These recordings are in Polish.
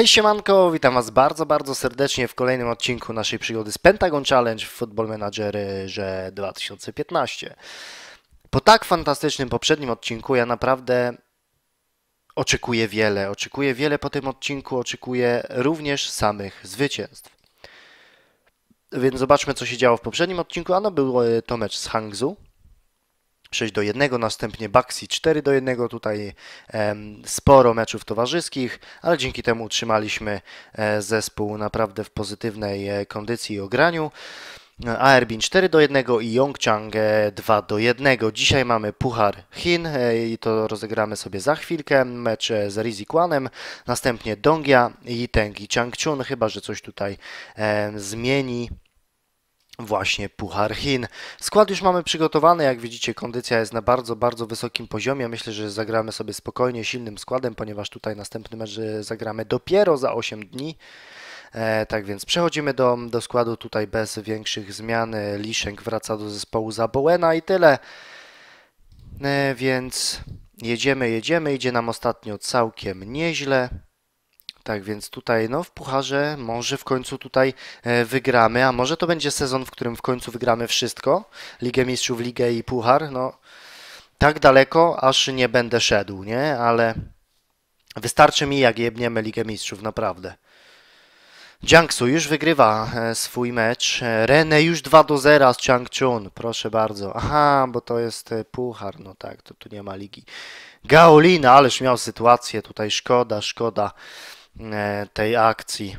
Hej siemanko, witam was bardzo, bardzo serdecznie w kolejnym odcinku naszej przygody z Pentagon Challenge w Football Managerze 2015. Po tak fantastycznym poprzednim odcinku ja naprawdę oczekuję wiele. Oczekuję wiele po tym odcinku, oczekuję również samych zwycięstw. Więc zobaczmy co się działo w poprzednim odcinku, Ano był e, to mecz z Hangzhou, 6 do 1, następnie Baxi 4 do 1, tutaj sporo meczów towarzyskich, ale dzięki temu utrzymaliśmy e, zespół naprawdę w pozytywnej e, kondycji i ograniu. Aerbin 4 do 1 i Yongchang 2 e, do 1. Dzisiaj mamy Puchar Chin i to rozegramy sobie za chwilkę. Mecz z Rizikwanem, następnie Dongia, Teng i Changchun, chyba że coś tutaj zmieni właśnie Puchar Chin. Skład już mamy przygotowany, jak widzicie kondycja jest na bardzo, bardzo wysokim poziomie. Myślę, że zagramy sobie spokojnie, silnym składem, ponieważ tutaj następny mecz e, zagramy dopiero za 8 dni. E, tak więc przechodzimy do, do składu tutaj bez większych zmian. E, Liszek wraca do zespołu za Bowena i tyle. E, więc jedziemy, jedziemy. Idzie nam ostatnio całkiem nieźle. Tak więc tutaj, no w pucharze może w końcu tutaj e, wygramy, a może to będzie sezon, w którym w końcu wygramy wszystko. Ligę Mistrzów, Ligę i puchar, no tak daleko, aż nie będę szedł, nie? Ale wystarczy mi, jak jebniemy Ligę Mistrzów, naprawdę. Jiangsu już wygrywa e, swój mecz. E, Rene już 2 do 0 z Changchun. Proszę bardzo. Aha, bo to jest puchar. No tak, to tu nie ma ligi. Gaolina, ależ miał sytuację tutaj. Szkoda, szkoda. E, tej akcji.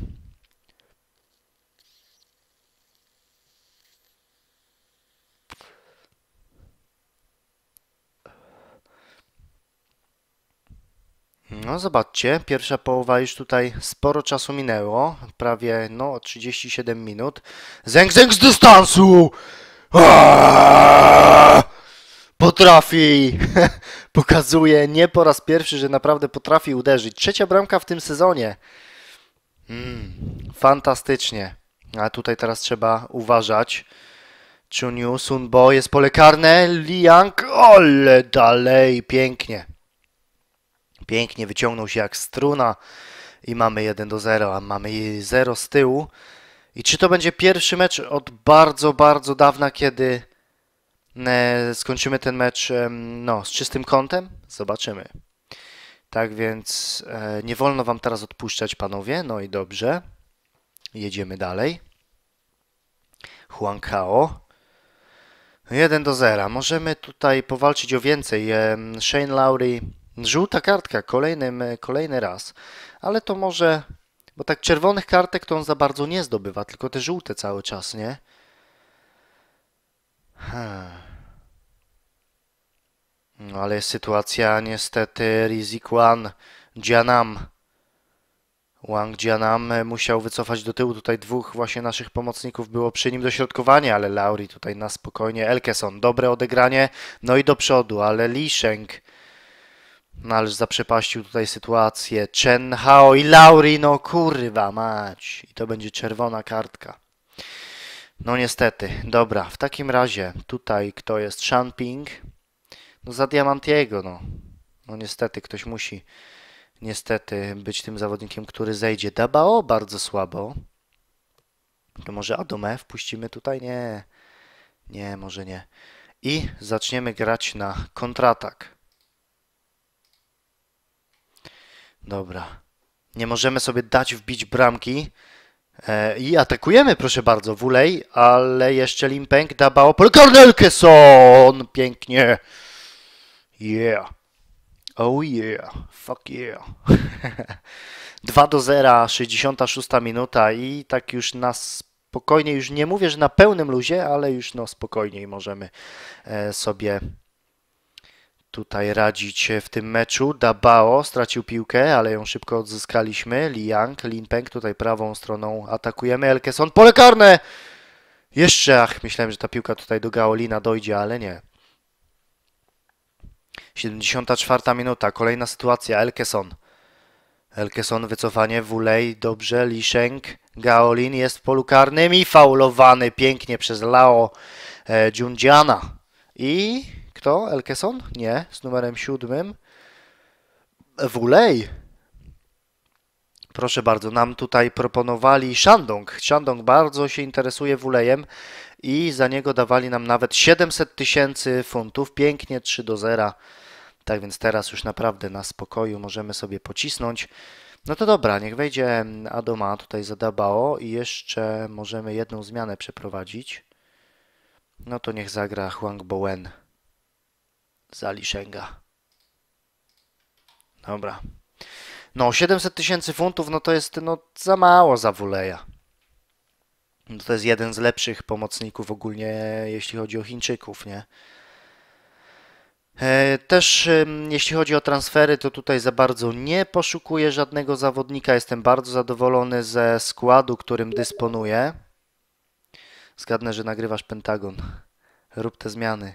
No zobaczcie, pierwsza połowa już tutaj sporo czasu minęło, prawie no 37 minut. Zęk, zęk z dystansu! Aaaa! potrafi. Pokazuje nie po raz pierwszy, że naprawdę potrafi uderzyć. Trzecia bramka w tym sezonie. Mm, fantastycznie. A tutaj teraz trzeba uważać. Chuniu, Sunbo jest pole karne. Liang, ole dalej. Pięknie. Pięknie wyciągnął się jak struna. I mamy 1 do 0, a mamy 0 z tyłu. I czy to będzie pierwszy mecz od bardzo, bardzo dawna, kiedy E, skończymy ten mecz no, z czystym kątem? Zobaczymy. Tak więc e, nie wolno Wam teraz odpuszczać, panowie. No i dobrze. Jedziemy dalej. Huang Kao. 1 do 0. Możemy tutaj powalczyć o więcej. Shane Lowry, żółta kartka, kolejnym, e, kolejny raz. Ale to może, bo tak czerwonych kartek to on za bardzo nie zdobywa, tylko te żółte cały czas, nie? Hmm. No ale jest sytuacja niestety Rizik Wan Dzianam. Wang Dzianam musiał wycofać do tyłu. Tutaj dwóch właśnie naszych pomocników było przy nim dośrodkowanie, ale Lauri tutaj na spokojnie. Elkeson, dobre odegranie. No i do przodu, ale Liszeng. No ależ zaprzepaścił tutaj sytuację. Chen Hao i Lauri, no kurwa mać. I to będzie czerwona kartka. No niestety, dobra, w takim razie tutaj kto jest? Shanping. No za Diamantiego, no. No niestety, ktoś musi niestety być tym zawodnikiem, który zejdzie. Dabao bardzo słabo. To może Adome wpuścimy tutaj? Nie, nie, może nie. I zaczniemy grać na kontratak. Dobra. Nie możemy sobie dać wbić bramki. E, I atakujemy, proszę bardzo, Wulej, ale jeszcze Limpeng da Baopol. są! Pięknie! Yeah! Oh yeah! Fuck yeah! 2 do 0, 66 minuta i tak już na spokojnie, już nie mówię, że na pełnym luzie, ale już no spokojniej możemy e, sobie tutaj radzić w tym meczu. Dabao stracił piłkę, ale ją szybko odzyskaliśmy. Liang, Linpeng tutaj prawą stroną atakujemy. Elkeson, pole karne! Jeszcze, ach, myślałem, że ta piłka tutaj do Gaolina dojdzie, ale nie. 74 minuta, kolejna sytuacja, Elkeson. Elkeson, wycofanie, Wulej, dobrze, Liszeng, Gaolin jest w polu karnym i faulowany pięknie przez Lao e, I kto? Elkeson? Nie, z numerem siódmym. Wulej. Proszę bardzo, nam tutaj proponowali Shandong. Shandong bardzo się interesuje Wulejem i za niego dawali nam nawet 700 tysięcy funtów. Pięknie 3 do 0. Tak więc teraz już naprawdę na spokoju możemy sobie pocisnąć. No to dobra, niech wejdzie Adoma tutaj za Dabao i jeszcze możemy jedną zmianę przeprowadzić. No to niech zagra Huang Bowen. Zaliszęga. Dobra. No, 700 tysięcy funtów, no to jest no, za mało za Wuleja. No, to jest jeden z lepszych pomocników ogólnie, jeśli chodzi o Chińczyków, nie? E, też jeśli chodzi o transfery, to tutaj za bardzo nie poszukuję żadnego zawodnika. Jestem bardzo zadowolony ze składu, którym dysponuję. Zgadnę, że nagrywasz Pentagon. Rób te zmiany.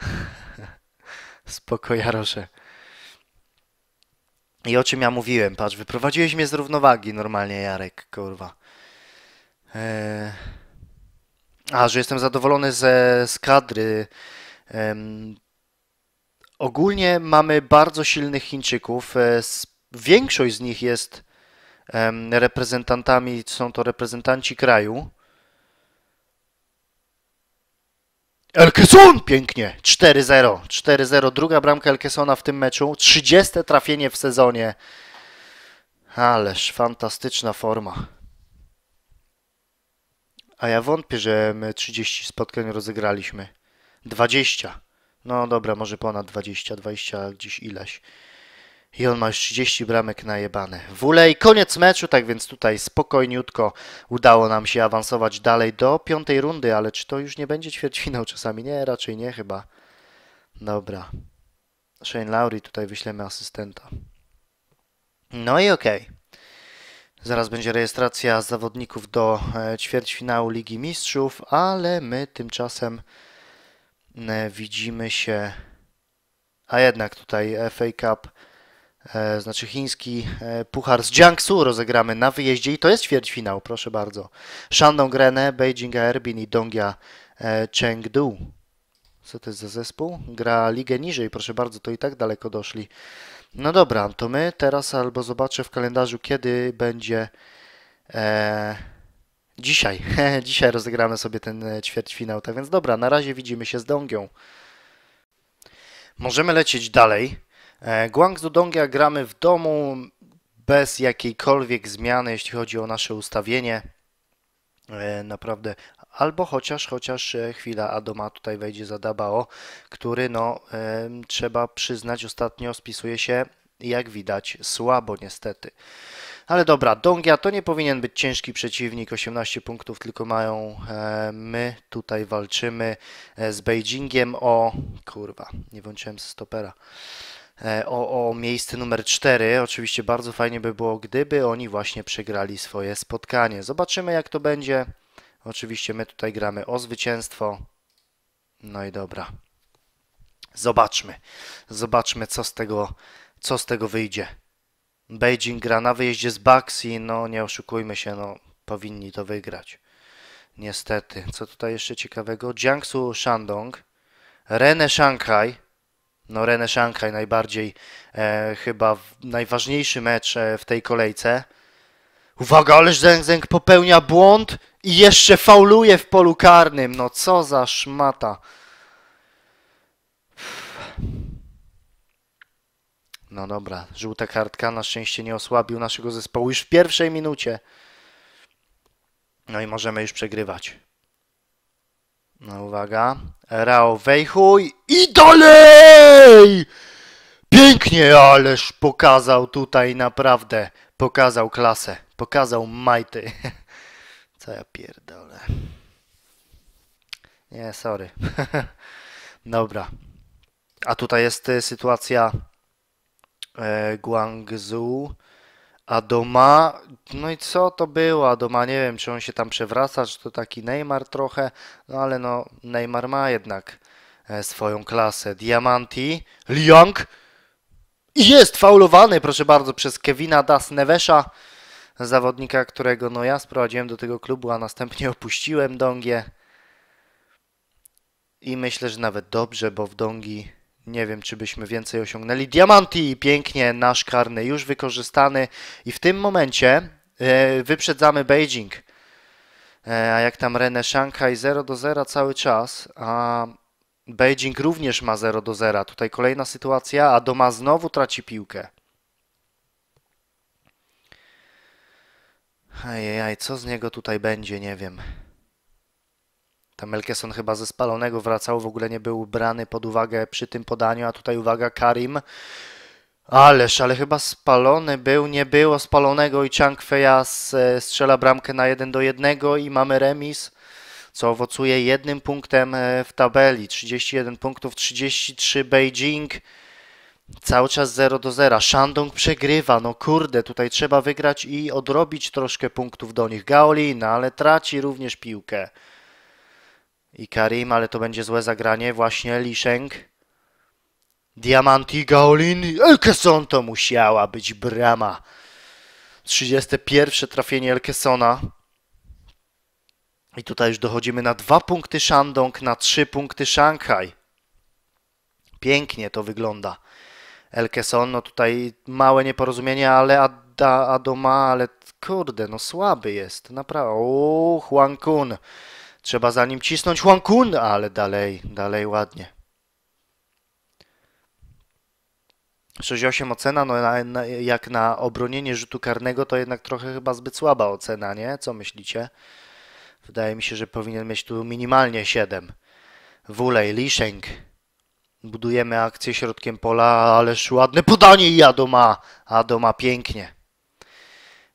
Spoko, Jarosze. I o czym ja mówiłem, patrz, wyprowadziłeś mnie z równowagi normalnie, Jarek, kurwa. Eee... A, że jestem zadowolony ze, z kadry. Ogólnie mamy bardzo silnych Chińczyków. E, większość z nich jest reprezentantami, są to reprezentanci kraju. Elkeson! Pięknie. 4-0. 4-0. Druga bramka Elkesona w tym meczu. 30 trafienie w sezonie. Ależ fantastyczna forma. A ja wątpię, że my 30 spotkań rozegraliśmy. 20. No dobra, może ponad 20, 20 gdzieś ileś. I on ma już 30 bramek najebane. Wulej, koniec meczu, tak więc tutaj spokojniutko udało nam się awansować dalej do piątej rundy, ale czy to już nie będzie ćwierćfinał czasami? Nie, raczej nie chyba. Dobra. Shane Lowry, tutaj wyślemy asystenta. No i okej. Okay. Zaraz będzie rejestracja zawodników do e, ćwierćfinału Ligi Mistrzów, ale my tymczasem e, widzimy się... A jednak tutaj FA Cup E, znaczy chiński e, puchar z Jiangsu rozegramy na wyjeździe i to jest ćwierćfinał, proszę bardzo. Shandong Rene, Beijing Erbin i Dongia e, Chengdu. Co to jest za zespół? Gra ligę niżej, proszę bardzo, to i tak daleko doszli. No dobra, to my teraz albo zobaczę w kalendarzu, kiedy będzie... E, dzisiaj, dzisiaj rozegramy sobie ten ćwierćfinał, tak więc dobra, na razie widzimy się z Dongią. Możemy lecieć dalej. E, Guangzhou Dongia gramy w domu bez jakiejkolwiek zmiany, jeśli chodzi o nasze ustawienie. E, naprawdę albo chociaż, chociaż e, chwila Adoma tutaj wejdzie za Dabao, który no trzeba przyznać ostatnio spisuje się jak widać słabo niestety. Ale dobra, Dongia to nie powinien być ciężki przeciwnik, 18 punktów tylko mają my, tutaj walczymy z Beijingiem o, kurwa, nie włączyłem stopera. E, o, o miejsce numer 4. Oczywiście bardzo fajnie by było, gdyby oni właśnie przegrali swoje spotkanie. Zobaczymy jak to będzie. Oczywiście my tutaj gramy o zwycięstwo. No i dobra. Zobaczmy. Zobaczmy co z tego, co z tego wyjdzie. Beijing gra na wyjeździe z i No nie oszukujmy się, no powinni to wygrać. Niestety. Co tutaj jeszcze ciekawego? Jiangsu Shandong. Rene Shanghai no Rene Shanghai najbardziej e, chyba najważniejszy mecz e, w tej kolejce. Uwaga, ależ Zeng Zeng popełnia błąd i jeszcze fauluje w polu karnym. No co za szmata. No dobra, żółta kartka na szczęście nie osłabił naszego zespołu już w pierwszej minucie. No i możemy już przegrywać. No uwaga. Rao Wejchuj i dalej! Pięknie, ależ pokazał tutaj naprawdę. Pokazał klasę. Pokazał majty. Co ja pierdolę. Nie, sorry. Dobra. A tutaj jest y, sytuacja e, Guangzhou. Adoma, no i co to było? Adoma, nie wiem, czy on się tam przewraca, czy to taki Neymar trochę, no ale no, Neymar ma jednak e, swoją klasę. Diamanti, Liang i jest faulowany, proszę bardzo, przez Kevina Das Nevesha, zawodnika, którego no ja sprowadziłem do tego klubu, a następnie opuściłem Dongie. I myślę, że nawet dobrze, bo w Dongi nie wiem, czy byśmy więcej osiągnęli. Diamanti, pięknie, nasz karny już wykorzystany. I w tym momencie yy, wyprzedzamy Beijing. Yy, a jak tam René Shanghai 0 do 0 cały czas, a Beijing również ma 0 do 0. Tutaj kolejna sytuacja, a Doma znowu traci piłkę. Ajajaj, co z niego tutaj będzie, nie wiem. Tam Melkeson chyba ze spalonego wracał, w ogóle nie był brany pod uwagę przy tym podaniu, a tutaj uwaga Karim. Ależ, ale chyba spalony był, nie było spalonego i Chang Feja e, strzela bramkę na 1 do 1 i mamy remis, co owocuje jednym punktem e, w tabeli. 31 punktów, 33 Beijing, cały czas 0 do 0. Shandong przegrywa, no kurde, tutaj trzeba wygrać i odrobić troszkę punktów do nich. Gaolin, no ale traci również piłkę i Karim, ale to będzie złe zagranie. Właśnie Liszeng. Diamanti Gaolin. Elkeson to musiała być brama. 31 trafienie Elkesona. I tutaj już dochodzimy na dwa punkty Shandong, na trzy punkty Szanghaj. Pięknie to wygląda. Elkeson, no tutaj małe nieporozumienie, ale Adda, Adoma, ale kurde, no słaby jest. Naprawdę. O, Huang Kun. Trzeba za nim cisnąć Huankun, ale dalej, dalej ładnie. 6,8 ocena, no na, na, jak na obronienie rzutu karnego, to jednak trochę chyba zbyt słaba ocena, nie? Co myślicie? Wydaje mi się, że powinien mieć tu minimalnie 7. Wulej, Lisheng. Budujemy akcję środkiem pola, ależ ładne podanie i Adoma. Adoma pięknie.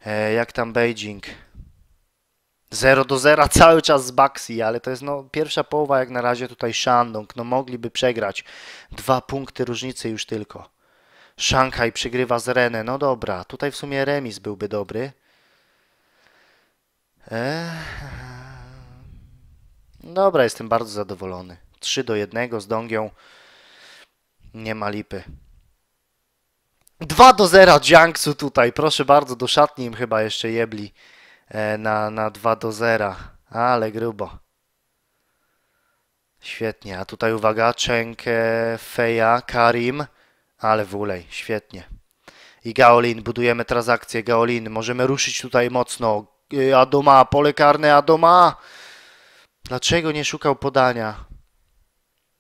E, jak tam Beijing? 0 do 0 cały czas z Baxi, ale to jest no, pierwsza połowa jak na razie tutaj Shandong. No mogliby przegrać. Dwa punkty różnicy już tylko. Szanghaj przygrywa z Renę. No dobra, tutaj w sumie remis byłby dobry. Eee... Dobra, jestem bardzo zadowolony. 3 do 1 z Dongią. Nie ma lipy. 2 do 0 Jiangsu tutaj. Proszę bardzo, do szatni im chyba jeszcze jebli. E, na, na 2 do 0. Ale grubo. Świetnie. A tutaj uwaga, Cheng, e, Feja, Karim, ale Wulej. Świetnie. I Gaolin, budujemy transakcję Gaolin. Możemy ruszyć tutaj mocno. E, Adoma, pole karne Adoma. Dlaczego nie szukał podania?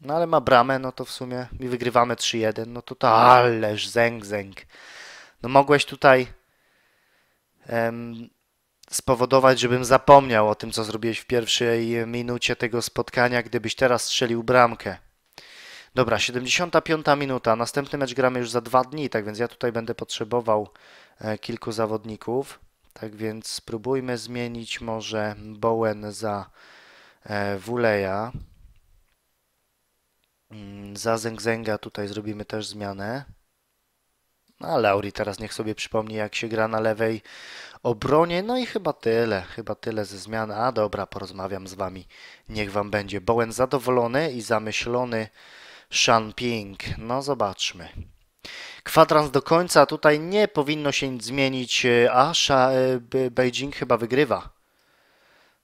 No ale ma bramę, no to w sumie i wygrywamy 3-1. No to to ależ zęk, zęk. No mogłeś tutaj... Em, spowodować, żebym zapomniał o tym, co zrobiłeś w pierwszej minucie tego spotkania, gdybyś teraz strzelił bramkę. Dobra, 75 minuta. Następny mecz gramy już za dwa dni, tak więc ja tutaj będę potrzebował e, kilku zawodników. Tak więc spróbujmy zmienić może Bowen za e, Wuleja. Mm, za Zengzenga tutaj zrobimy też zmianę. No, a Lauri teraz niech sobie przypomni, jak się gra na lewej obronie. No i chyba tyle, chyba tyle ze zmian. A dobra, porozmawiam z Wami. Niech Wam będzie. Bowen zadowolony i zamyślony Shan Ping. No zobaczmy. Kwadrans do końca, tutaj nie powinno się nic zmienić. E, a e, Beijing chyba wygrywa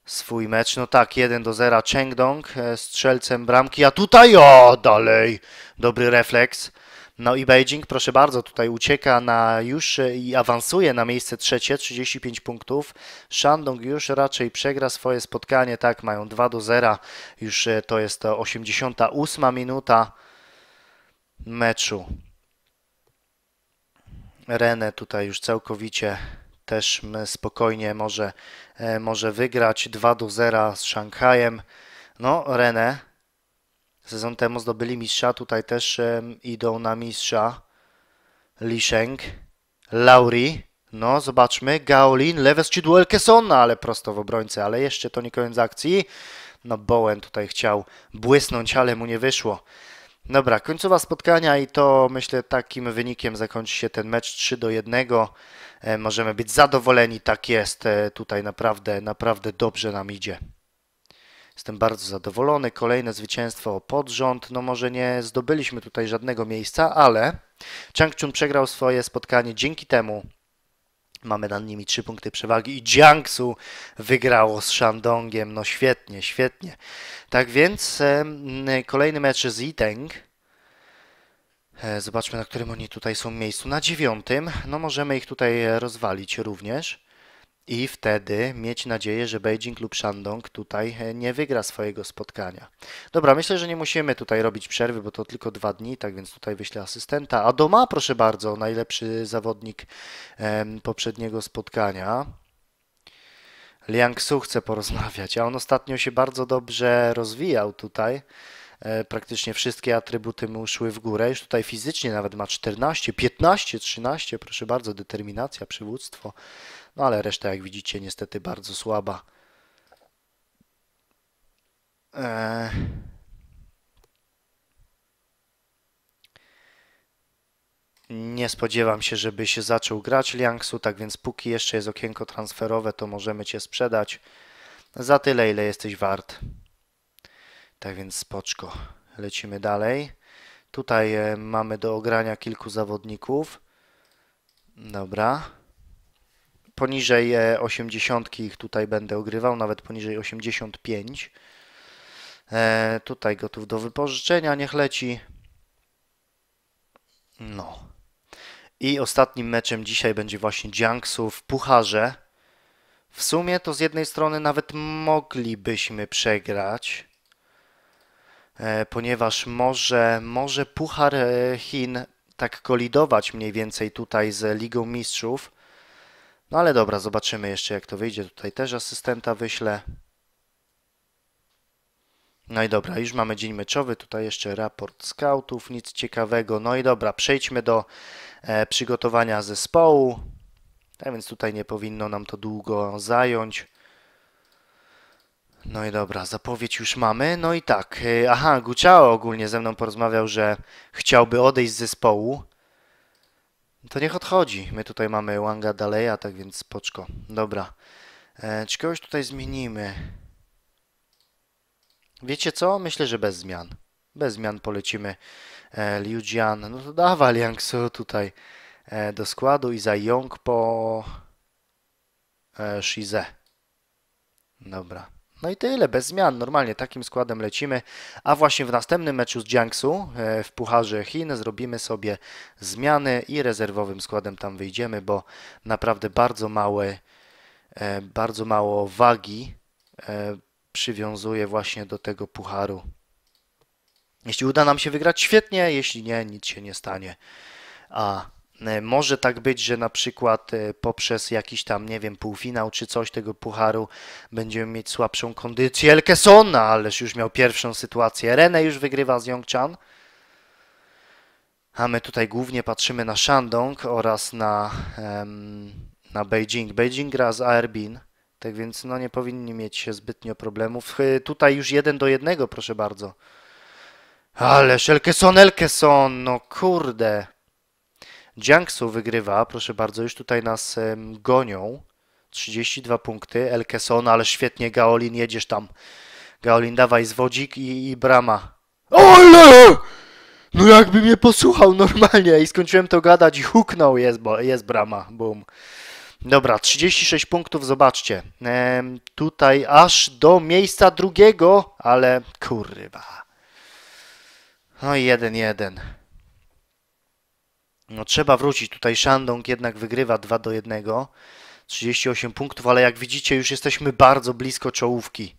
swój mecz. No tak, 1 do 0 Chengdong e, strzelcem bramki, a tutaj o, dalej dobry refleks. No i Beijing, proszę bardzo, tutaj ucieka na już e, i awansuje na miejsce trzecie, 35 punktów. Shandong już raczej przegra swoje spotkanie, tak, mają 2 do 0. Już e, to jest 88 minuta meczu. Renę tutaj już całkowicie też spokojnie może, e, może wygrać 2 do 0 z Szanghajem. No, Renę Sezon temu zdobyli mistrza, tutaj też idą na mistrza. Lisheng, Lauri, no zobaczmy, Gaolin, lewe skrzydło Elkesona, ale prosto w obrońcę, ale jeszcze to nie koniec akcji. No Bowen tutaj chciał błysnąć, ale mu nie wyszło. Dobra, końcowa spotkania i to myślę takim wynikiem zakończy się ten mecz 3 do 1. E, możemy być zadowoleni, tak jest. E, tutaj naprawdę, naprawdę dobrze nam idzie. Jestem bardzo zadowolony. Kolejne zwycięstwo pod rząd. No może nie zdobyliśmy tutaj żadnego miejsca, ale Changchun przegrał swoje spotkanie dzięki temu. Mamy nad nimi trzy punkty przewagi i Jiangsu wygrało z Shandongiem. No świetnie, świetnie. Tak więc kolejny mecz z Yiteng. E, zobaczmy, na którym oni tutaj są miejscu. Na dziewiątym. No możemy ich tutaj rozwalić również i wtedy mieć nadzieję, że Beijing lub Shandong tutaj e, nie wygra swojego spotkania. Dobra, myślę, że nie musimy tutaj robić przerwy, bo to tylko dwa dni, tak więc tutaj wyślę asystenta. A Doma, proszę bardzo, najlepszy zawodnik poprzedniego spotkania. Liang Su chce porozmawiać, a on ostatnio się bardzo dobrze rozwijał tutaj e, praktycznie wszystkie atrybuty mu szły w górę. Już tutaj fizycznie nawet ma 14, 15, 13, proszę bardzo, determinacja, przywództwo, no ale reszta, jak widzicie, niestety bardzo słaba. Eee... Nie spodziewam się, żeby się zaczął grać Liangsu, tak więc póki jeszcze jest okienko transferowe, to możemy Cię sprzedać za tyle, ile jesteś wart. Tak więc spoczko. Lecimy dalej. Tutaj e, mamy do ogrania kilku zawodników. Dobra poniżej 80 e, ich tutaj będę ogrywał, nawet poniżej 85. E, tutaj gotów do wypożyczenia, niech leci. No. I ostatnim meczem dzisiaj będzie właśnie Jiangsu w Pucharze. W sumie to z jednej strony nawet moglibyśmy przegrać, e, ponieważ może, może Puchar e, Chin tak kolidować mniej więcej tutaj z Ligą Mistrzów, no ale dobra, zobaczymy jeszcze jak to wyjdzie. Tutaj też asystenta wyślę. No i dobra, już mamy dzień meczowy, tutaj jeszcze raport scoutów, nic ciekawego. No i dobra, przejdźmy do e, przygotowania zespołu. Tak więc tutaj nie powinno nam to długo zająć. No i dobra, zapowiedź już mamy. No i tak, e, aha, Guciao ogólnie ze mną porozmawiał, że chciałby odejść z zespołu. To niech odchodzi. My tutaj mamy Wanga Daleja, tak więc spoczko. Dobra. E, czy kogoś tutaj zmienimy? Wiecie co? Myślę, że bez zmian. Bez zmian polecimy e, Liu Jian. No to dawali Liang Su tutaj e, do składu i za Yong po e, Shize. Dobra. No i tyle, bez zmian. Normalnie takim składem lecimy. A właśnie w następnym meczu z Jiangsu e, w Pucharze Chin zrobimy sobie zmiany i rezerwowym składem tam wyjdziemy, bo naprawdę bardzo małe, e, bardzo mało wagi e, przywiązuje właśnie do tego Pucharu. Jeśli uda nam się wygrać, świetnie, jeśli nie, nic się nie stanie. A E, może tak być, że na przykład e, poprzez jakiś tam, nie wiem, półfinał czy coś tego pucharu będziemy mieć słabszą kondycję. Elkesona, no, ależ już miał pierwszą sytuację. Rene już wygrywa z Yongchan. A my tutaj głównie patrzymy na Shandong oraz na, na Beijing. Beijing gra z Airbin, Tak więc no nie powinni mieć się zbytnio problemów. E, tutaj już jeden do jednego, proszę bardzo. Ale Elkeson, Elkeson, no kurde. Jiangsu wygrywa, proszę bardzo, już tutaj nas gonią. 32 punkty, Elkeson, ale świetnie, Gaolin, jedziesz tam. Gaolin, dawaj, zwodzik i, i brama. OLE! No jakby mnie posłuchał normalnie i skończyłem to gadać i huknął, jest, bo, jest brama, boom. Dobra, 36 punktów, zobaczcie. tutaj aż do miejsca drugiego, ale kurwa. No jeden, jeden. No trzeba wrócić. Tutaj Shandong jednak wygrywa 2 do 1. 38 punktów, ale jak widzicie już jesteśmy bardzo blisko czołówki.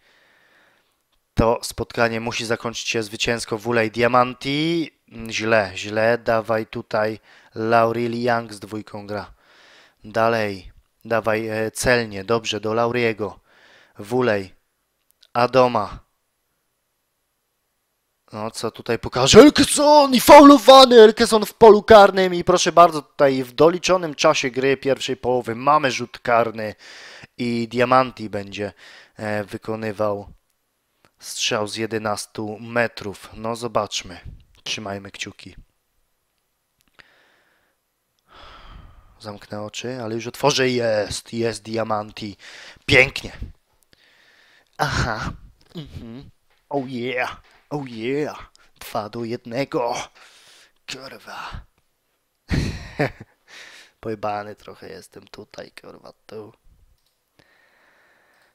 To spotkanie musi zakończyć się zwycięsko Wulej Diamanti. Źle, źle. Dawaj tutaj Laurili Young z dwójką gra. Dalej. Dawaj e, celnie. Dobrze, do Lauriego. Wulej. Adoma. No, co tutaj pokaże? Elkeson i faulowany Elkeson w polu karnym i proszę bardzo, tutaj w doliczonym czasie gry pierwszej połowy mamy rzut karny i Diamanti będzie e, wykonywał strzał z 11 metrów. No, zobaczmy. Trzymajmy kciuki. Zamknę oczy, ale już otworzę. Jest, jest Diamanti. Pięknie. Aha. Mhm. Oh yeah. Oh yeah! Dwa do jednego! Kurwa! Pojebany trochę jestem tutaj, kurwa, tu.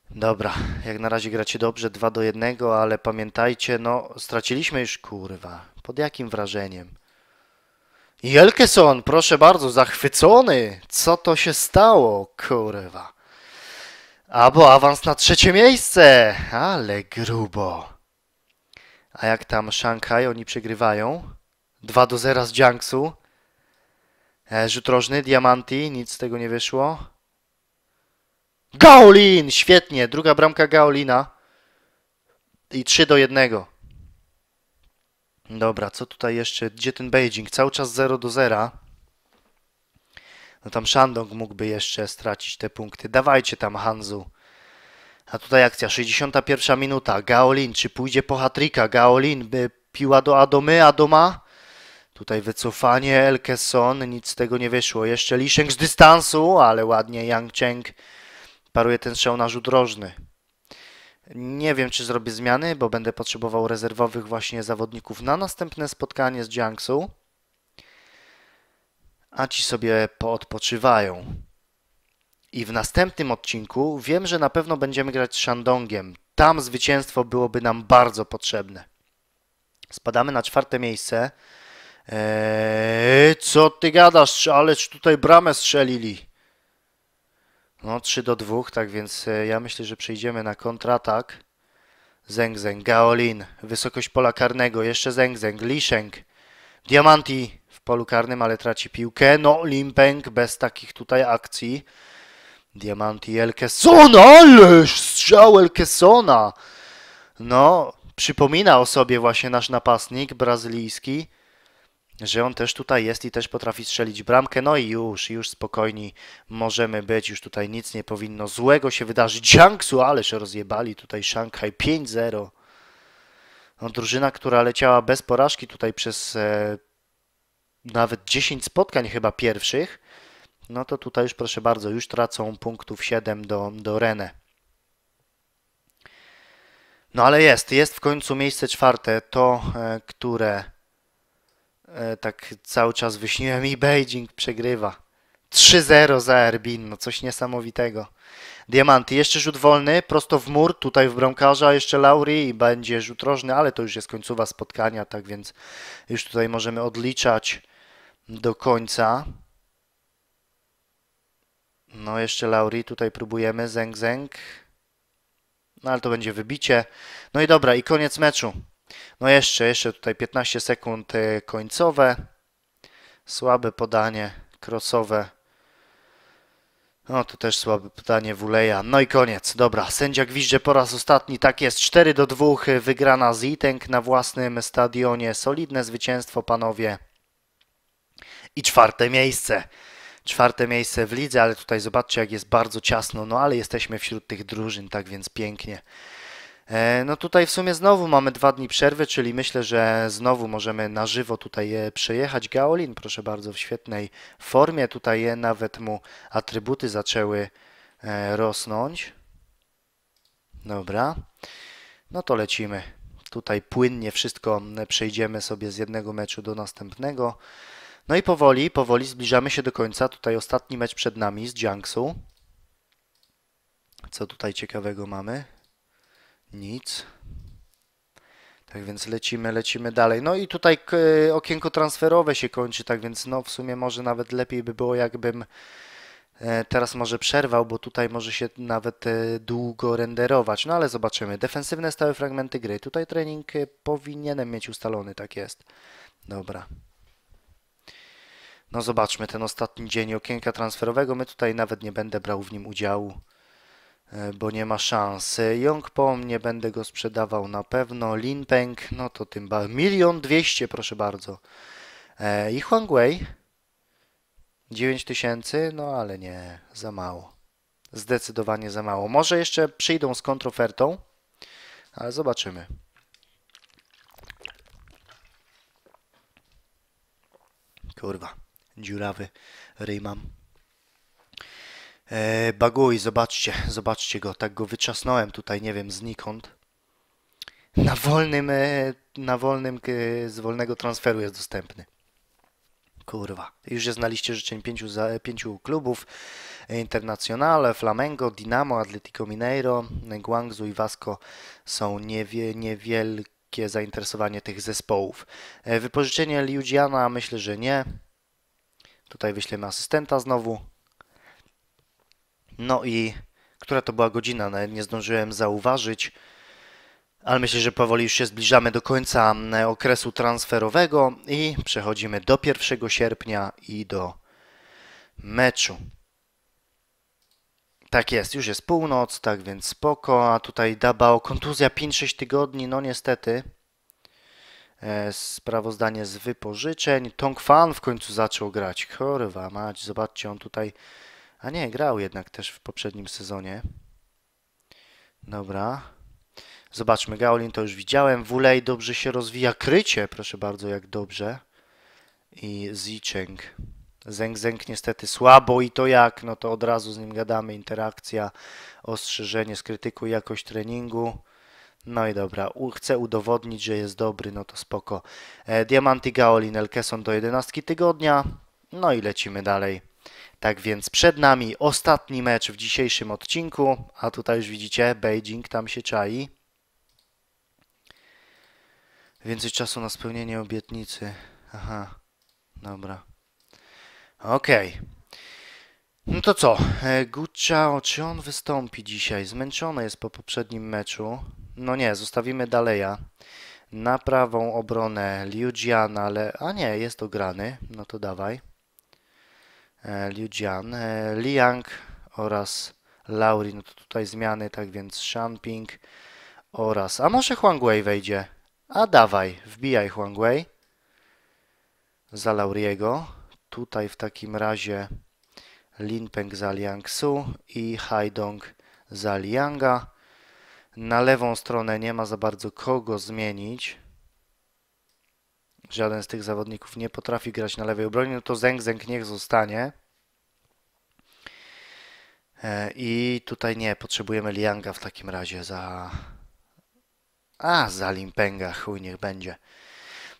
Dobra, jak na razie gracie dobrze, 2 do 1, ale pamiętajcie, no, straciliśmy już, kurwa, pod jakim wrażeniem? Jelkeson, proszę bardzo, zachwycony, co to się stało, kurwa. Albo awans na trzecie miejsce, ale grubo. A jak tam Shanghai, oni przegrywają. 2 do 0 z Jiangsu. E, rzut rożny, Diamanti, nic z tego nie wyszło. Gaolin! Świetnie, druga bramka Gaolina. I 3 do 1. Dobra, co tutaj jeszcze? Gdzie ten Beijing? Cały czas 0 do 0. No tam Shandong mógłby jeszcze stracić te punkty. Dawajcie tam Hanzu. A tutaj akcja, 61 minuta, Gaolin, czy pójdzie po hatrika? Gaolin, by piła do Adomy, Adoma? Tutaj wycofanie, Elkeson, nic z tego nie wyszło. Jeszcze Liszeng z dystansu, ale ładnie Yang Cheng paruje ten strzał na rzut rożny. Nie wiem, czy zrobię zmiany, bo będę potrzebował rezerwowych właśnie zawodników na następne spotkanie z Jiangsu. A ci sobie poodpoczywają. I w następnym odcinku wiem, że na pewno będziemy grać z Shandongiem. Tam zwycięstwo byłoby nam bardzo potrzebne. Spadamy na czwarte miejsce. Eee, co ty gadasz? Ależ tutaj bramę strzelili. No 3 do 2, tak więc e, ja myślę, że przejdziemy na kontratak. Zeng Zeng, Gaolin, wysokość pola karnego, jeszcze Zeng Zeng, Liszeng, Diamanti w polu karnym, ale traci piłkę. No Limpeng bez takich tutaj akcji. Diamanti Elkesona, ależ strzał Elkesona! No, przypomina o sobie właśnie nasz napastnik brazylijski, że on też tutaj jest i też potrafi strzelić bramkę. No i już, już spokojni możemy być, już tutaj nic nie powinno złego się wydarzyć. Jiangsu, ależ rozjebali tutaj Szanghaj 5-0. No, drużyna, która leciała bez porażki tutaj przez e, nawet 10 spotkań chyba pierwszych, no to tutaj już proszę bardzo, już tracą punktów 7 do, do Rene. No ale jest, jest w końcu miejsce czwarte, to e, które e, tak cały czas wyśniłem i Beijing przegrywa. 3-0 za Erbin, no coś niesamowitego. Diamanty, jeszcze rzut wolny, prosto w mur, tutaj w bramkarza, jeszcze Lauri i będzie rzut rożny, ale to już jest końcowa spotkania, tak więc już tutaj możemy odliczać do końca. No jeszcze Lauri, tutaj próbujemy, zęk, zęk. No ale to będzie wybicie. No i dobra, i koniec meczu. No jeszcze, jeszcze tutaj 15 sekund e, końcowe. Słabe podanie krosowe. No to też słabe podanie Wuleja. No i koniec. Dobra, sędzia gwizdże po raz ostatni. Tak jest, 4 do 2 e, wygrana z Iteng na własnym stadionie. Solidne zwycięstwo, panowie. I czwarte miejsce czwarte miejsce w lidze, ale tutaj zobaczcie, jak jest bardzo ciasno, no ale jesteśmy wśród tych drużyn, tak więc pięknie. E, no tutaj w sumie znowu mamy dwa dni przerwy, czyli myślę, że znowu możemy na żywo tutaj e, przejechać. Gaolin, proszę bardzo, w świetnej formie. Tutaj e, nawet mu atrybuty zaczęły rosnąć. Dobra, no to lecimy. Tutaj płynnie wszystko przejdziemy sobie z jednego meczu do następnego. No i powoli, powoli zbliżamy się do końca. Tutaj ostatni mecz przed nami z Jiangsu. Co tutaj ciekawego mamy? Nic. Tak więc lecimy, lecimy dalej. No i tutaj y, okienko transferowe się kończy, tak więc no w sumie może nawet lepiej by było jakbym e, teraz może przerwał, bo tutaj może się nawet e, długo renderować. No ale zobaczymy. Defensywne stałe fragmenty gry. Tutaj trening e, powinienem mieć ustalony, tak jest. Dobra. No zobaczmy ten ostatni dzień okienka transferowego. My tutaj nawet nie będę brał w nim udziału, e, bo nie ma szansy. Young po będę go sprzedawał na pewno. Lin Peng, no to tym bardziej. Milion dwieście, proszę bardzo. E, I Huangwei, Wei. 9 tysięcy, no ale nie, za mało. Zdecydowanie za mało. Może jeszcze przyjdą z kontrofertą, ale zobaczymy. Kurwa dziurawy ryj mam. E, Bagui, zobaczcie, zobaczcie go, tak go wyczasnąłem tutaj, nie wiem, znikąd. Na wolnym, e, na wolnym, e, z wolnego transferu jest dostępny. Kurwa. Już jest na liście życzeń pięciu, za, pięciu klubów. Internacional, Flamengo, Dinamo, Atletico Mineiro, Guangzhou i Vasco są niewie, niewielkie zainteresowanie tych zespołów. Wypożyczenie Liudziana myślę, że nie. Tutaj wyślemy asystenta znowu. No i która to była godzina, nawet no, nie zdążyłem zauważyć, ale myślę, że powoli już się zbliżamy do końca mm, okresu transferowego i przechodzimy do 1 sierpnia i do meczu. Tak jest, już jest północ, tak więc spoko, a tutaj Dabao, kontuzja 5-6 tygodni, no niestety. E, sprawozdanie z wypożyczeń. Tong Fan w końcu zaczął grać. Chorwa mać, zobaczcie, on tutaj... A nie, grał jednak też w poprzednim sezonie. Dobra. Zobaczmy, Gaolin to już widziałem. Wulej dobrze się rozwija. Krycie, proszę bardzo, jak dobrze. I Zicheng. Zeng Zeng niestety słabo i to jak, no to od razu z nim gadamy. Interakcja, ostrzeżenie, skrytykuj jakość treningu. No i dobra, chcę udowodnić, że jest dobry, no to spoko. E, diamanty Gaolin Elkeson do 11 tygodnia. No i lecimy dalej. Tak więc przed nami ostatni mecz w dzisiejszym odcinku, a tutaj już widzicie, Beijing tam się czai. Więcej czasu na spełnienie obietnicy. Aha, dobra. Okej. Okay. No to co? E, Gucciao, czy on wystąpi dzisiaj? Zmęczony jest po poprzednim meczu. No nie, zostawimy Daleja. Na prawą obronę Jian, ale... A nie, jest ograny. No to dawaj. Liu e, Liujian. E, Liang oraz Lauri. No to tutaj zmiany, tak więc Shanping oraz... A może Huangwei wejdzie? A dawaj, wbijaj Huangwei. Za Lauriego. Tutaj w takim razie Linpeng za Liangsu i Haidong za Lianga. Na lewą stronę nie ma za bardzo kogo zmienić. Żaden z tych zawodników nie potrafi grać na lewej obronie, no to zęk, zęk niech zostanie. E, I tutaj nie, potrzebujemy Lianga w takim razie za... A, za Limpenga, chuj niech będzie.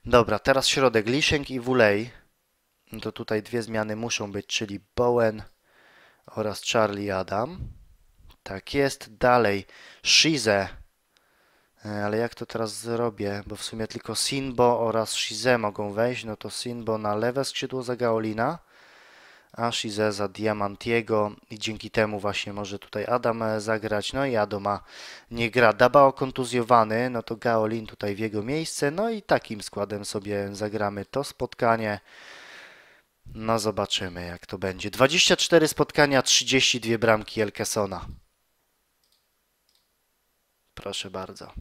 Dobra, teraz środek Liszenk i Wulej. No to tutaj dwie zmiany muszą być, czyli Bowen oraz Charlie Adam. Tak jest, dalej. Shize. E, ale jak to teraz zrobię? Bo w sumie tylko Sinbo oraz Shize mogą wejść. No to Sinbo na lewe skrzydło za Gaolina, a Shize za Diamantiego. I dzięki temu właśnie może tutaj Adam e, zagrać. No i Adama nie gra. dabał kontuzjowany, no to Gaolin tutaj w jego miejsce. No i takim składem sobie zagramy to spotkanie. No zobaczymy jak to będzie. 24 spotkania, 32 bramki Elkesona. Proszę bardzo.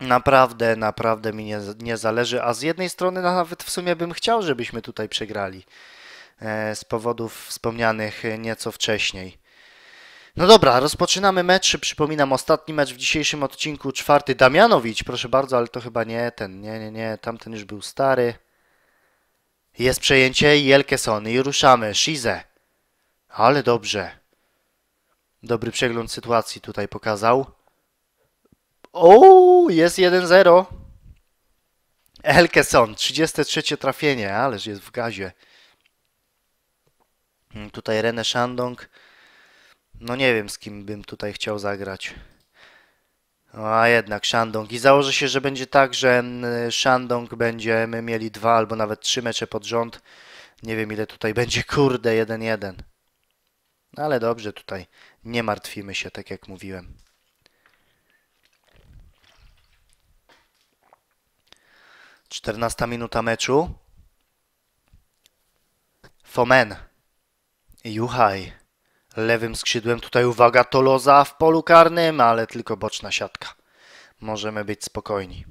Naprawdę, naprawdę mi nie, nie zależy, a z jednej strony nawet w sumie bym chciał, żebyśmy tutaj przegrali e, z powodów wspomnianych nieco wcześniej. No dobra, rozpoczynamy mecz. Przypominam, ostatni mecz w dzisiejszym odcinku, czwarty. Damianowicz, proszę bardzo, ale to chyba nie ten, nie, nie, nie, tamten już był stary. Jest przejęcie Jelkeson i ruszamy. Shize. Ale dobrze dobry przegląd sytuacji tutaj pokazał. O, jest 1-0. Elkeson, 33 trafienie, ależ jest w gazie. Hmm, tutaj René Shandong. No nie wiem, z kim bym tutaj chciał zagrać. No, a jednak Shandong. I założę się, że będzie tak, że mm, Shandong będziemy mieli dwa albo nawet trzy mecze pod rząd. Nie wiem, ile tutaj będzie. Kurde, 1-1. Ale dobrze tutaj. Nie martwimy się, tak jak mówiłem. Czternasta minuta meczu. Fomen. Juhaj. Lewym skrzydłem tutaj uwaga Toloza w polu karnym, ale tylko boczna siatka. Możemy być spokojni.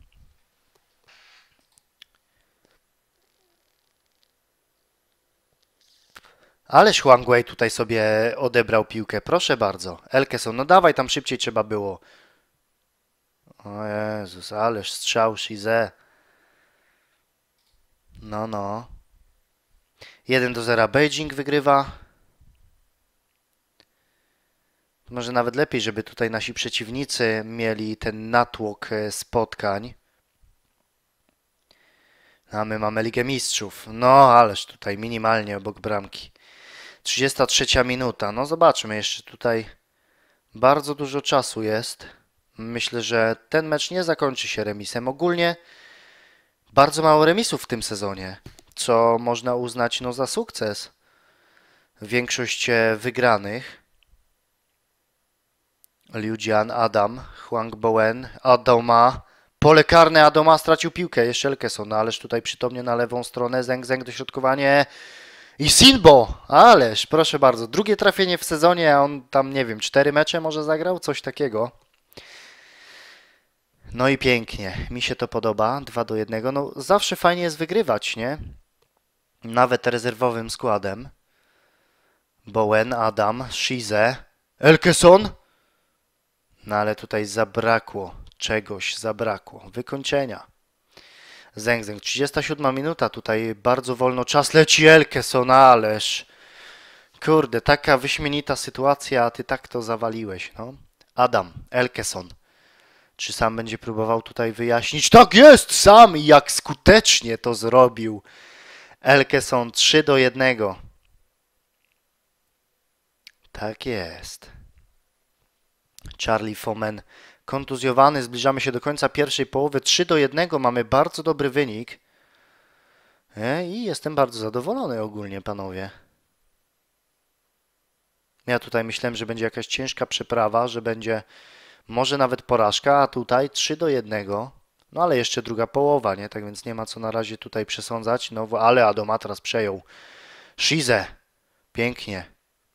Ależ Huangwei tutaj sobie odebrał piłkę. Proszę bardzo. Elkeson, no dawaj, tam szybciej trzeba było. O Jezus, ależ strzał Shize. No, no. 1 do 0 Beijing wygrywa. Może nawet lepiej, żeby tutaj nasi przeciwnicy mieli ten natłok e, spotkań. No, a my mamy Ligę Mistrzów. No, ależ tutaj minimalnie obok bramki. 33 minuta. No zobaczmy jeszcze tutaj. Bardzo dużo czasu jest. Myślę, że ten mecz nie zakończy się remisem. Ogólnie bardzo mało remisów w tym sezonie, co można uznać no, za sukces. Większość wygranych. Liu Jian, Adam, Huang Bowen, Adoma. Pole karne Adoma stracił piłkę. Jeszcze Elkeson, no, ależ tutaj przytomnie na lewą stronę. Zęk, zęk, dośrodkowanie. I Sinbo, ależ, proszę bardzo, drugie trafienie w sezonie, a on tam, nie wiem, cztery mecze może zagrał, coś takiego. No i pięknie, mi się to podoba, 2 do 1. No zawsze fajnie jest wygrywać, nie? Nawet rezerwowym składem. Bowen, Adam, Shize, Elkeson. No ale tutaj zabrakło czegoś, zabrakło wykończenia. Zęk, zęk. 37 minuta tutaj, bardzo wolno czas leci Elkeson, ależ. Kurde, taka wyśmienita sytuacja, a ty tak to zawaliłeś, no. Adam, Elkeson. Czy sam będzie próbował tutaj wyjaśnić? Tak jest, sam i jak skutecznie to zrobił. Elkeson 3 do 1. Tak jest. Charlie Fomen kontuzjowany, zbliżamy się do końca pierwszej połowy. 3 do 1 mamy bardzo dobry wynik. E, I jestem bardzo zadowolony ogólnie, panowie. Ja tutaj myślałem, że będzie jakaś ciężka przeprawa, że będzie może nawet porażka, a tutaj 3 do 1. No ale jeszcze druga połowa, nie? Tak więc nie ma co na razie tutaj przesądzać. No ale Adomatras przejął. Shize. Pięknie.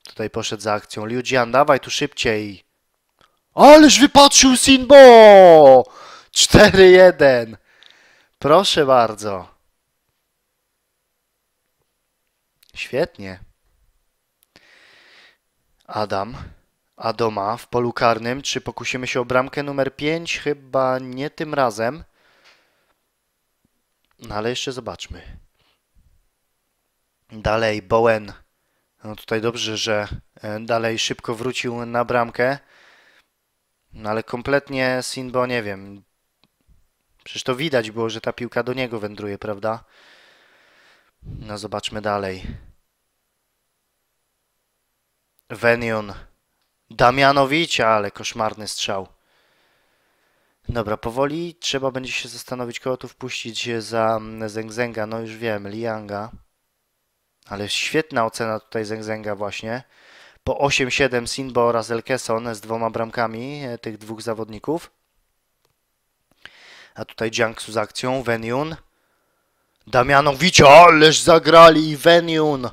Tutaj poszedł za akcją. Liu Jian, dawaj tu szybciej. Ależ wypatrzył Sinbo! 4-1. Proszę bardzo. Świetnie. Adam. Adoma w polu karnym. Czy pokusimy się o bramkę numer 5? Chyba nie tym razem. No ale jeszcze zobaczmy. Dalej Bowen. No tutaj dobrze, że e, dalej szybko wrócił na bramkę. No ale kompletnie Sinbo, nie wiem. Przecież to widać było, że ta piłka do niego wędruje, prawda? No zobaczmy dalej. Venion, Damianowicia, ale koszmarny strzał. Dobra, powoli trzeba będzie się zastanowić, kogo tu wpuścić za Zengzenga. No już wiem, Lianga. Ale świetna ocena tutaj Zengzenga właśnie po 8-7 Sinbo oraz Elkeson z dwoma bramkami e, tych dwóch zawodników. A tutaj Jiangsu z akcją, Veniun. Damianowicz, ależ zagrali Veniun!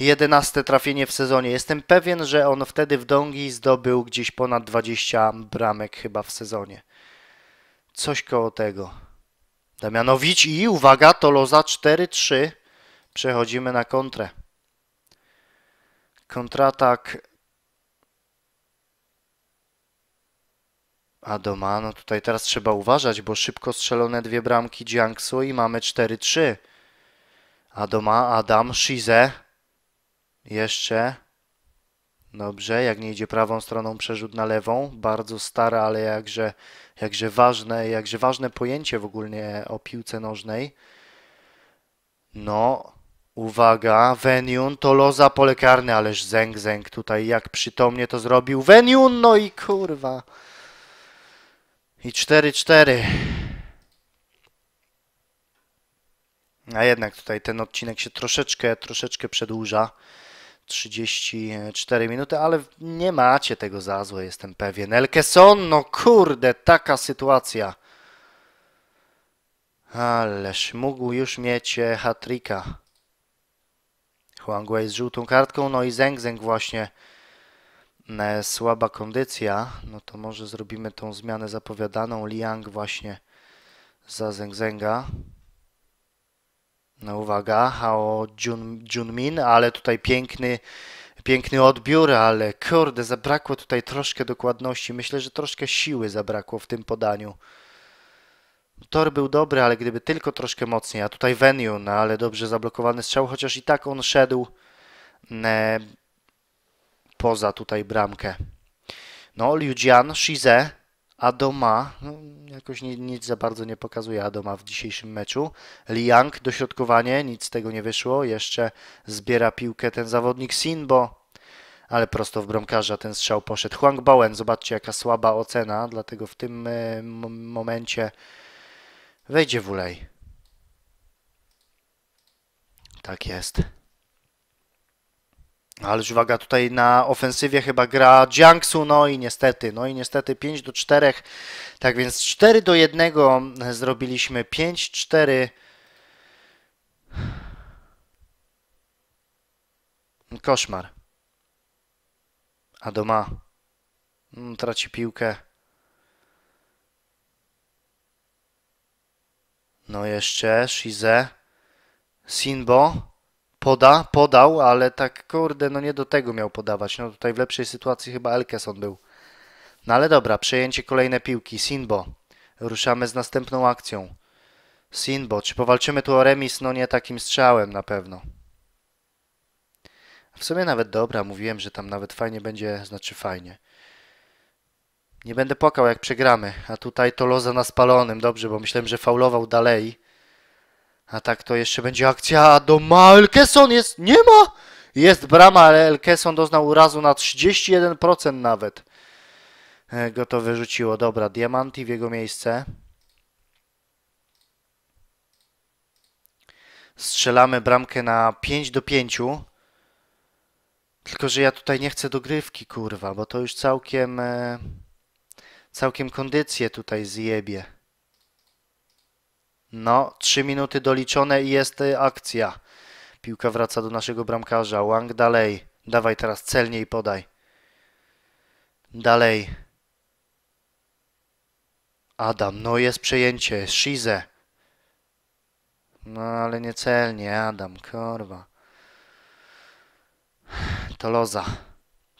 11 trafienie w sezonie. Jestem pewien, że on wtedy w Dongi zdobył gdzieś ponad 20 bramek chyba w sezonie. Coś koło tego. Damianowicz i uwaga, Toloza 4-3. Przechodzimy na kontrę. Kontratak Adoma, no tutaj teraz trzeba uważać, bo szybko strzelone dwie bramki Jiangsu i mamy 4-3. Adoma, Adam, Shize. Jeszcze. Dobrze, jak nie idzie prawą stroną, przerzut na lewą. Bardzo stare, ale jakże, jakże ważne, jakże ważne pojęcie w ogóle o piłce nożnej. No, Uwaga, Veniun to loza pole ależ zęk, zęk tutaj jak przytomnie to zrobił. Veniun, no i kurwa. I 4-4. A jednak tutaj ten odcinek się troszeczkę, troszeczkę przedłuża. 34 minuty, ale nie macie tego za złe, jestem pewien. Elkeson, no kurde, taka sytuacja. Ależ mógł już mieć e, hatrika. Huangwei z żółtą kartką, no i Zeng Zeng właśnie e, słaba kondycja, no to może zrobimy tą zmianę zapowiadaną. Liang właśnie za Zeng Zenga. No uwaga, Hao Jun, Junmin, ale tutaj piękny, piękny odbiór, ale kurde, zabrakło tutaj troszkę dokładności. Myślę, że troszkę siły zabrakło w tym podaniu. Tor był dobry, ale gdyby tylko troszkę mocniej, a tutaj Venue, no ale dobrze zablokowany strzał, chociaż i tak on szedł ne, mm, poza tutaj bramkę. No, Liujian, Shize, Adoma, no, jakoś nie, nic za bardzo nie pokazuje Adoma w dzisiejszym meczu. Liang, dośrodkowanie, nic z tego nie wyszło. Jeszcze zbiera piłkę ten zawodnik Sinbo, ale prosto w bramkarza ten strzał poszedł. Huang Bowen, zobaczcie jaka słaba ocena, dlatego w tym e, momencie wejdzie w ulej. Tak jest. Ależ uwaga, tutaj na ofensywie chyba gra Jiangsu, no i niestety, no i niestety 5 do 4. Tak więc 4 do 1 zrobiliśmy, 5, 4. Koszmar. Adoma mm, traci piłkę. No jeszcze Shize. Sinbo poda, podał, ale tak kurde, no nie do tego miał podawać. No tutaj w lepszej sytuacji chyba Elkeson był. No ale dobra, przejęcie kolejne piłki. Sinbo. Ruszamy z następną akcją. Sinbo, czy powalczymy tu o remis? No nie takim strzałem na pewno. W sumie nawet dobra, mówiłem, że tam nawet fajnie będzie, znaczy fajnie. Nie będę płakał jak przegramy, a tutaj to loza na spalonym, dobrze, bo myślałem, że faulował dalej. A tak to jeszcze będzie akcja do Adoma, Elkeson jest, nie ma! Jest brama, ale Elkeson doznał urazu na 31% nawet. E, go to wyrzuciło, dobra, Diamanti w jego miejsce. Strzelamy bramkę na 5 do 5. Tylko, że ja tutaj nie chcę dogrywki, kurwa, bo to już całkiem... E, Całkiem kondycję tutaj zjebie. No, trzy minuty doliczone i jest y, akcja. Piłka wraca do naszego bramkarza. Wang dalej. Dawaj teraz celniej podaj. Dalej. Adam, no jest przejęcie. Shize. No ale nie celnie, Adam, korwa. To loza.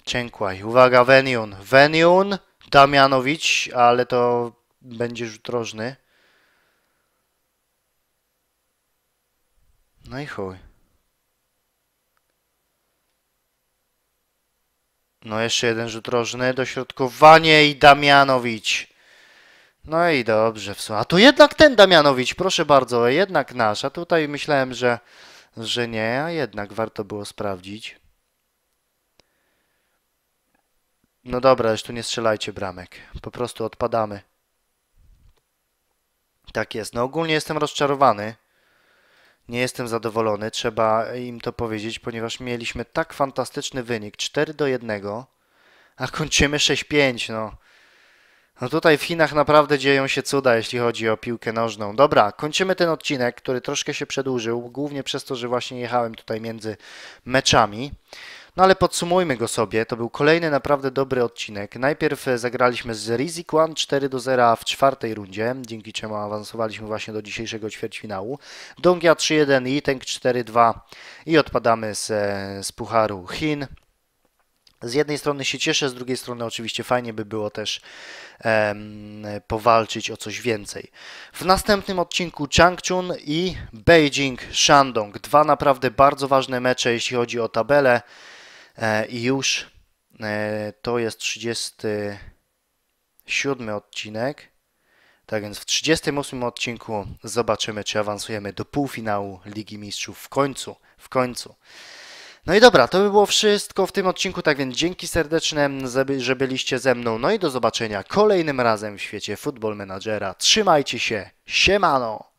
Czękłaj. Uwaga, Venion. Venion. Damianowicz, ale to będzie rzut rożny. No i chuj. No jeszcze jeden rzut rożny, dośrodkowanie i Damianowicz. No i dobrze, w sumie. A to jednak ten Damianowicz, proszę bardzo, jednak nasz. A tutaj myślałem, że, że nie, a jednak warto było sprawdzić. No dobra, już tu nie strzelajcie bramek. Po prostu odpadamy. Tak jest. No ogólnie jestem rozczarowany. Nie jestem zadowolony. Trzeba im to powiedzieć, ponieważ mieliśmy tak fantastyczny wynik. 4 do 1, a kończymy 6-5. No. no tutaj w Chinach naprawdę dzieją się cuda, jeśli chodzi o piłkę nożną. Dobra, kończymy ten odcinek, który troszkę się przedłużył, głównie przez to, że właśnie jechałem tutaj między meczami. No ale podsumujmy go sobie. To był kolejny naprawdę dobry odcinek. Najpierw e, zagraliśmy z Rizik One 4 do 0 w czwartej rundzie, dzięki czemu awansowaliśmy właśnie do dzisiejszego ćwierćfinału. Dongia 3-1, Yiteng 4-2 i odpadamy z, e, z Pucharu Chin. Z jednej strony się cieszę, z drugiej strony oczywiście fajnie by było też um, powalczyć o coś więcej. W następnym odcinku Changchun i Beijing Shandong. Dwa naprawdę bardzo ważne mecze, jeśli chodzi o tabelę. E, I już e, to jest 37 odcinek. Tak więc w 38 odcinku zobaczymy, czy awansujemy do półfinału Ligi Mistrzów w końcu. W końcu. No i dobra, to by było wszystko w tym odcinku, tak więc dzięki serdeczne, że byliście ze mną. No i do zobaczenia kolejnym razem w świecie Football Managera. Trzymajcie się, siemano!